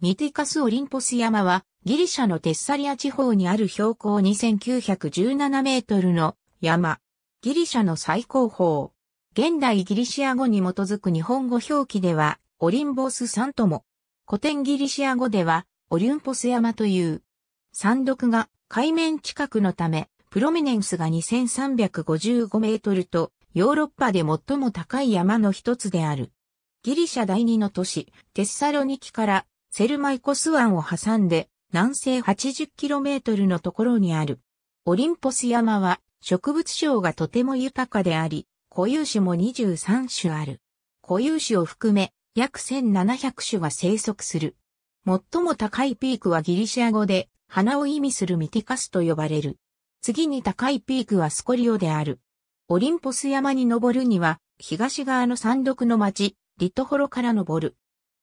ミティカスオリンポス山はギリシャのテッサリア地方にある標高2917メートルの山。ギリシャの最高峰。現代ギリシア語に基づく日本語表記ではオリンボス山とも。古典ギリシア語ではオリンポス山という。山麓が海面近くのため、プロミネンスが2355メートルとヨーロッパで最も高い山の一つである。ギリシャ第二の都市、テッサロニキからセルマイコス湾を挟んで南西 80km のところにある。オリンポス山は植物賞がとても豊かであり、固有種も23種ある。固有種を含め約1700種が生息する。最も高いピークはギリシア語で花を意味するミティカスと呼ばれる。次に高いピークはスコリオである。オリンポス山に登るには東側の山麓の町、リトホロから登る。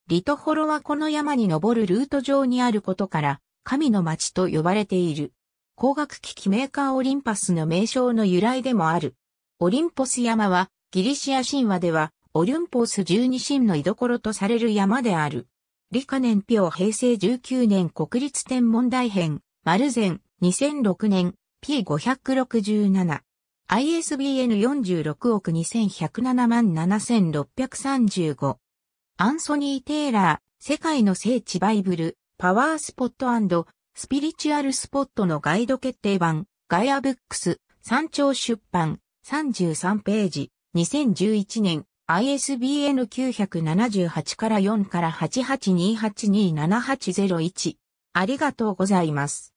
リトホロはこの山に登るルート上にあることから、神の町と呼ばれている。光学機器メーカーオリンパスの名称の由来でもある。オリンポス山は、ギリシア神話では、オリュンポス十二神の居所とされる山である。理科年表平成19年国立天文台編、丸前、2006年、P567。ISBN46 億2107万7635。アンソニー・テイラー、世界の聖地バイブル、パワースポットスピリチュアルスポットのガイド決定版、ガイアブックス、山頂出版、33ページ、2011年、ISBN 978から4から8828278081。ありがとうございます。